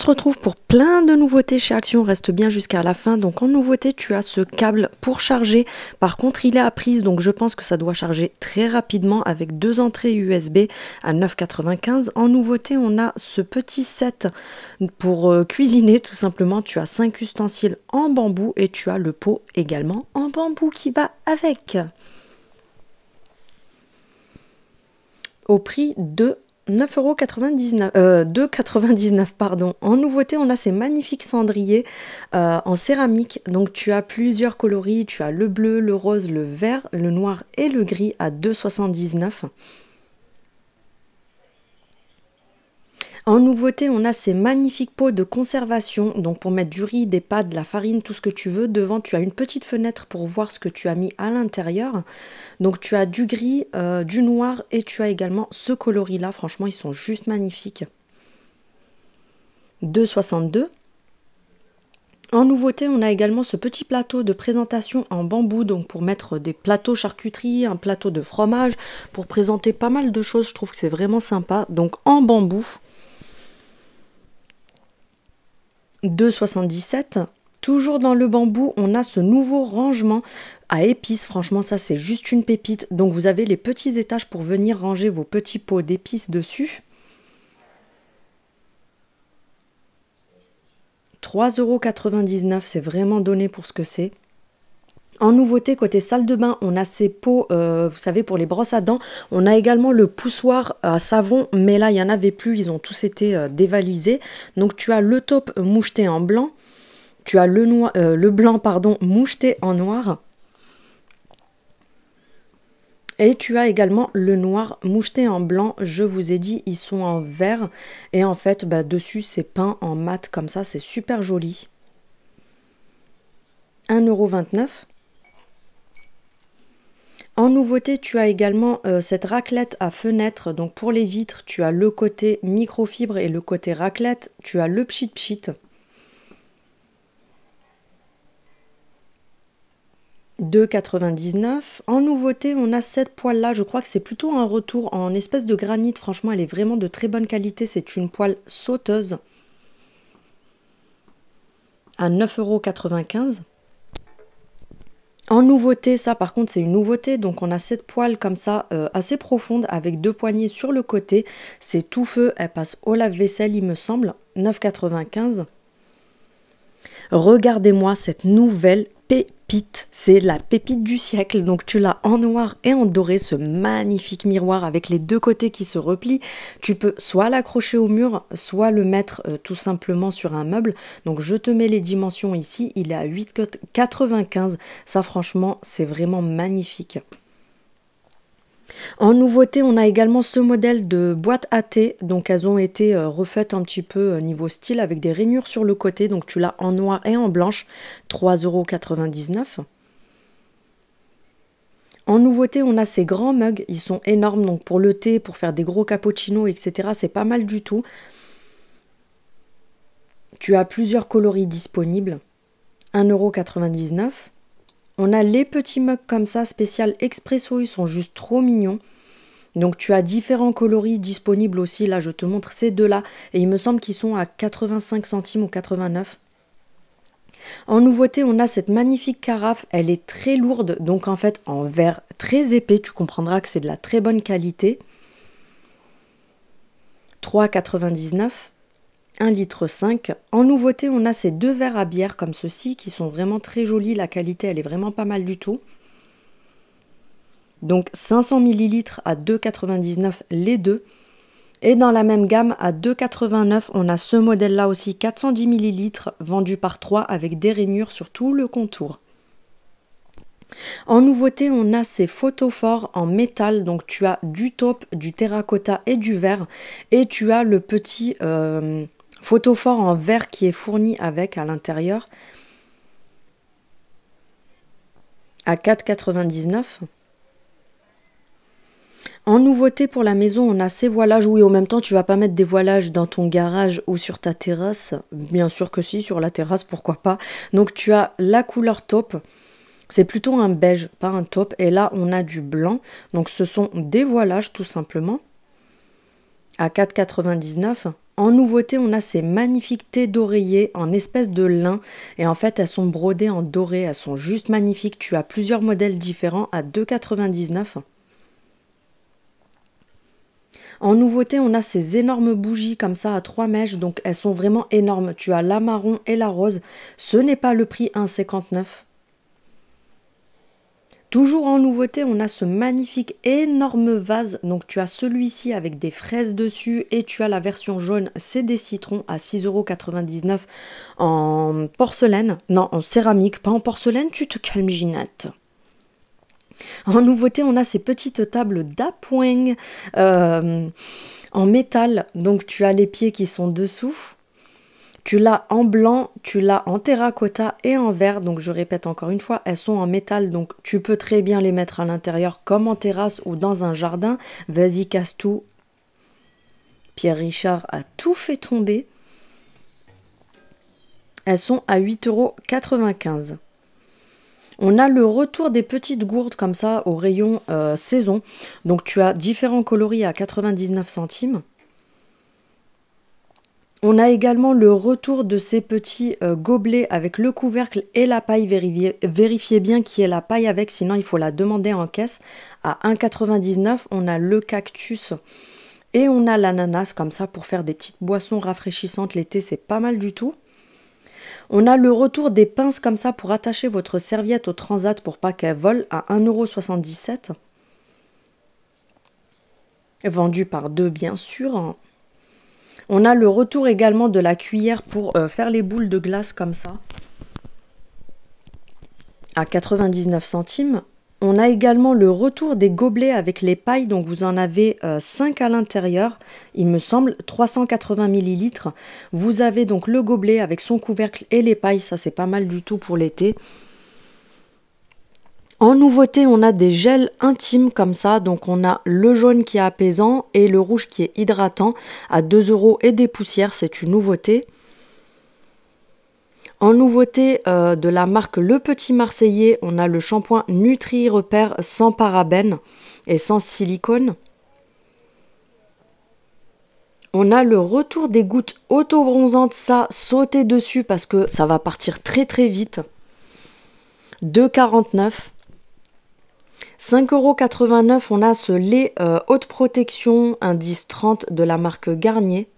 se retrouve pour plein de nouveautés chez Action, reste bien jusqu'à la fin. Donc en nouveauté, tu as ce câble pour charger. Par contre, il est à prise, donc je pense que ça doit charger très rapidement avec deux entrées USB à 9,95. En nouveauté, on a ce petit set pour euh, cuisiner tout simplement. Tu as cinq ustensiles en bambou et tu as le pot également en bambou qui va avec. Au prix de 9,99€, euh, pardon. En nouveauté, on a ces magnifiques cendriers euh, en céramique. Donc tu as plusieurs coloris, tu as le bleu, le rose, le vert, le noir et le gris à 2,79. En nouveauté, on a ces magnifiques pots de conservation, donc pour mettre du riz, des pâtes, de la farine, tout ce que tu veux. Devant, tu as une petite fenêtre pour voir ce que tu as mis à l'intérieur. Donc tu as du gris, euh, du noir et tu as également ce coloris-là. Franchement, ils sont juste magnifiques. 2,62. En nouveauté, on a également ce petit plateau de présentation en bambou, donc pour mettre des plateaux charcuterie, un plateau de fromage, pour présenter pas mal de choses. Je trouve que c'est vraiment sympa. Donc en bambou, 2,77. Toujours dans le bambou, on a ce nouveau rangement à épices. Franchement, ça, c'est juste une pépite. Donc, vous avez les petits étages pour venir ranger vos petits pots d'épices dessus. 3,99€, c'est vraiment donné pour ce que c'est. En nouveauté, côté salle de bain, on a ces pots, euh, vous savez, pour les brosses à dents. On a également le poussoir à savon, mais là, il n'y en avait plus. Ils ont tous été euh, dévalisés. Donc, tu as le taupe moucheté en blanc. Tu as le, noir, euh, le blanc pardon, moucheté en noir. Et tu as également le noir moucheté en blanc. Je vous ai dit, ils sont en vert. Et en fait, bah, dessus, c'est peint en mat comme ça. C'est super joli. 1,29€. En nouveauté, tu as également euh, cette raclette à fenêtre. Donc pour les vitres, tu as le côté microfibre et le côté raclette. Tu as le pchit pchit. 2,99€. En nouveauté, on a cette poêle là. Je crois que c'est plutôt un retour en espèce de granit. Franchement, elle est vraiment de très bonne qualité. C'est une poêle sauteuse à 9,95€. En nouveauté, ça par contre c'est une nouveauté, donc on a cette poêle comme ça euh, assez profonde avec deux poignées sur le côté, c'est tout feu, elle passe au lave-vaisselle il me semble, 9,95. Regardez-moi cette nouvelle pépite, c'est la pépite du siècle. Donc tu l'as en noir et en doré, ce magnifique miroir avec les deux côtés qui se replient. Tu peux soit l'accrocher au mur, soit le mettre euh, tout simplement sur un meuble. Donc je te mets les dimensions ici, il est à 8,95. Ça franchement, c'est vraiment magnifique. En nouveauté, on a également ce modèle de boîte à thé. Donc elles ont été euh, refaites un petit peu euh, niveau style avec des rainures sur le côté. Donc tu l'as en noir et en blanche, 3,99€. En nouveauté, on a ces grands mugs. Ils sont énormes donc pour le thé, pour faire des gros cappuccinos, etc. C'est pas mal du tout. Tu as plusieurs coloris disponibles. 1,99€. On a les petits mugs comme ça, spécial expresso, ils sont juste trop mignons. Donc tu as différents coloris disponibles aussi, là je te montre ces deux-là, et il me semble qu'ils sont à 85 centimes ou 89. En nouveauté, on a cette magnifique carafe, elle est très lourde, donc en fait en verre très épais, tu comprendras que c'est de la très bonne qualité. 3,99. 1,5 litre. En nouveauté, on a ces deux verres à bière comme ceci qui sont vraiment très jolis. La qualité, elle est vraiment pas mal du tout. Donc 500 ml à 2,99 les deux. Et dans la même gamme, à 2,89, on a ce modèle-là aussi, 410 ml, vendu par 3 avec des rainures sur tout le contour. En nouveauté, on a ces photophores en métal, donc tu as du taupe, du terracotta et du verre, et tu as le petit... Euh, Photophore en verre qui est fourni avec à l'intérieur à 4,99. En nouveauté pour la maison, on a ces voilages. Oui, en même temps, tu vas pas mettre des voilages dans ton garage ou sur ta terrasse. Bien sûr que si, sur la terrasse, pourquoi pas. Donc tu as la couleur taupe. C'est plutôt un beige, pas un taupe. Et là, on a du blanc. Donc ce sont des voilages, tout simplement. À 4,99. En nouveauté, on a ces magnifiques thés d'oreiller en espèce de lin et en fait, elles sont brodées en doré, elles sont juste magnifiques. Tu as plusieurs modèles différents à 2,99. En nouveauté, on a ces énormes bougies comme ça à trois mèches, donc elles sont vraiment énormes. Tu as la marron et la rose. Ce n'est pas le prix 1,59. Toujours en nouveauté, on a ce magnifique énorme vase. Donc tu as celui-ci avec des fraises dessus et tu as la version jaune, c'est des citrons à 6,99€ en porcelaine. Non, en céramique, pas en porcelaine, tu te calmes Ginette. En nouveauté, on a ces petites tables d'appoing euh, en métal. Donc tu as les pieds qui sont dessous tu l'as en blanc, tu l'as en terracotta et en vert. Donc je répète encore une fois, elles sont en métal. Donc tu peux très bien les mettre à l'intérieur comme en terrasse ou dans un jardin. Vas-y, casse tout. Pierre Richard a tout fait tomber. Elles sont à euros. On a le retour des petites gourdes comme ça au rayon euh, saison. Donc tu as différents coloris à 99 centimes. On a également le retour de ces petits euh, gobelets avec le couvercle et la paille. Vérifiez, bien qui est la paille avec, sinon il faut la demander en caisse. À 1,99, on a le cactus et on a l'ananas comme ça pour faire des petites boissons rafraîchissantes l'été, c'est pas mal du tout. On a le retour des pinces comme ça pour attacher votre serviette au transat pour pas qu'elle vole à 1,77€. Vendu par deux bien sûr. Hein. On a le retour également de la cuillère pour euh, faire les boules de glace comme ça. À 99 centimes. On a également le retour des gobelets avec les pailles, donc vous en avez 5 euh, à l'intérieur, il me semble, 380 ml. Vous avez donc le gobelet avec son couvercle et les pailles, ça c'est pas mal du tout pour l'été. En nouveauté, on a des gels intimes comme ça, donc on a le jaune qui est apaisant et le rouge qui est hydratant à 2 euros et des poussières, c'est une nouveauté. En nouveauté euh, de la marque Le Petit Marseillais, on a le shampoing Nutri Repère sans parabène et sans silicone. On a le retour des gouttes auto-bronzantes, ça, sautez dessus parce que ça va partir très très vite. 2,49 5,89€, on a ce lait euh, haute protection, indice 30 de la marque Garnier.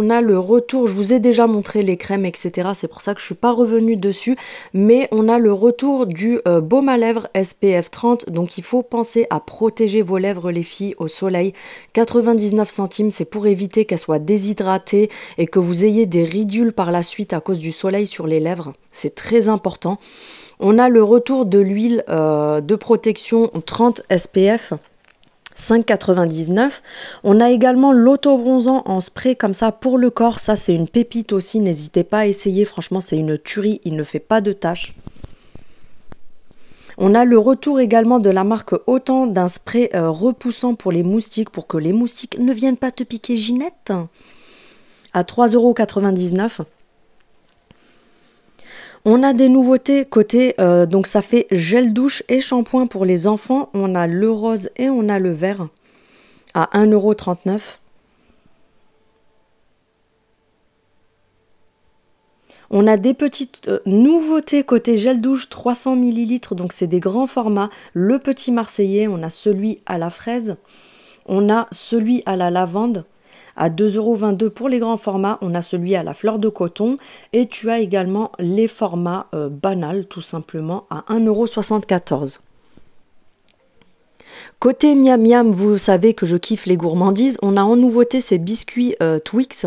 on a le retour, je vous ai déjà montré les crèmes, etc. C'est pour ça que je ne suis pas revenue dessus, mais on a le retour du euh, baume à lèvres SPF 30. Donc il faut penser à protéger vos lèvres, les filles, au soleil. 99 centimes, c'est pour éviter qu'elles soient déshydratées et que vous ayez des ridules par la suite à cause du soleil sur les lèvres. C'est très important. On a le retour de l'huile euh, de protection 30 SPF. 5,99. On a également l'auto-bronzant en spray comme ça pour le corps. Ça, c'est une pépite aussi. N'hésitez pas à essayer. Franchement, c'est une tuerie. Il ne fait pas de taches. On a le retour également de la marque Autant d'un spray euh, repoussant pour les moustiques pour que les moustiques ne viennent pas te piquer Ginette à 3,99€. On a des nouveautés côté, euh, donc ça fait gel douche et shampoing pour les enfants. On a le rose et on a le vert à 1,39€. On a des petites euh, nouveautés côté gel douche 300 ml, donc c'est des grands formats. Le petit marseillais, on a celui à la fraise, on a celui à la lavande. À 2,22€ pour les grands formats, on a celui à la fleur de coton. Et tu as également les formats euh, banals, tout simplement, à 1,74€. Côté miam miam, vous savez que je kiffe les gourmandises. On a en nouveauté ces biscuits euh, Twix.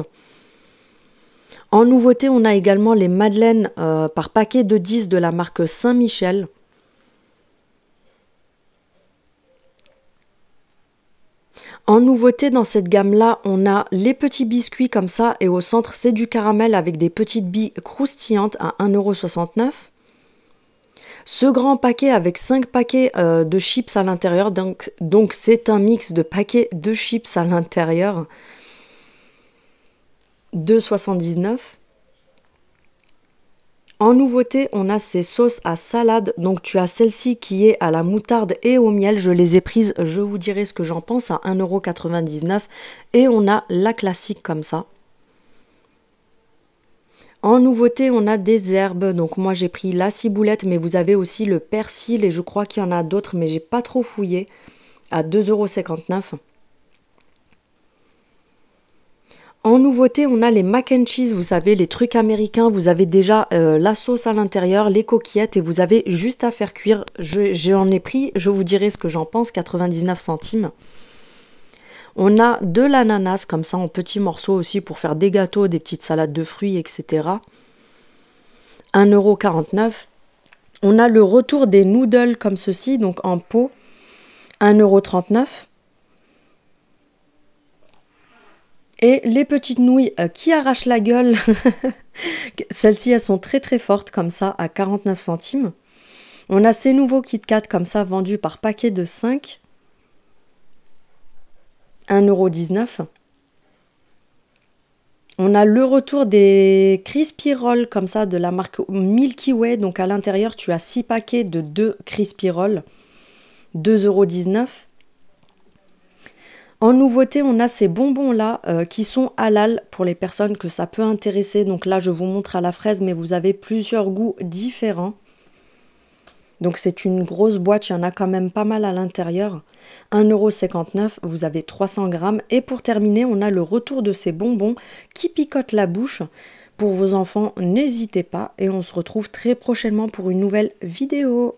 En nouveauté, on a également les madeleines euh, par paquet de 10 de la marque Saint-Michel. En nouveauté dans cette gamme là, on a les petits biscuits comme ça et au centre c'est du caramel avec des petites billes croustillantes à 1,69€. Ce grand paquet avec 5 paquets euh, de chips à l'intérieur, donc c'est un mix de paquets de chips à l'intérieur. 2,79. En nouveauté, on a ces sauces à salade. Donc tu as celle-ci qui est à la moutarde et au miel. Je les ai prises, je vous dirai ce que j'en pense, à 1,99€. Et on a la classique comme ça. En nouveauté, on a des herbes. Donc moi j'ai pris la ciboulette, mais vous avez aussi le persil et je crois qu'il y en a d'autres, mais j'ai pas trop fouillé. À 2,59€. En nouveauté, on a les mac and cheese, vous savez, les trucs américains. Vous avez déjà euh, la sauce à l'intérieur, les coquillettes et vous avez juste à faire cuire. J'en ai pris, je vous dirai ce que j'en pense, 99 centimes. On a de l'ananas comme ça en petits morceaux aussi pour faire des gâteaux, des petites salades de fruits, etc. 1,49€. On a le retour des noodles comme ceci, donc en pot, 1,39€. Et les petites nouilles euh, qui arrachent la gueule, celles-ci elles sont très très fortes comme ça à 49 centimes. On a ces nouveaux KitKat, comme ça vendus par paquet de 5. 1,19€. On a le retour des Crispy comme ça de la marque Milky Way. Donc à l'intérieur, tu as 6 paquets de 2 Crispy Rolls. 2,19€. En nouveauté, on a ces bonbons-là euh, qui sont halal pour les personnes que ça peut intéresser. Donc là, je vous montre à la fraise, mais vous avez plusieurs goûts différents. Donc c'est une grosse boîte, il y en a quand même pas mal à l'intérieur. 1,59€, vous avez 300 grammes. Et pour terminer, on a le retour de ces bonbons qui picotent la bouche. Pour vos enfants, n'hésitez pas et on se retrouve très prochainement pour une nouvelle vidéo.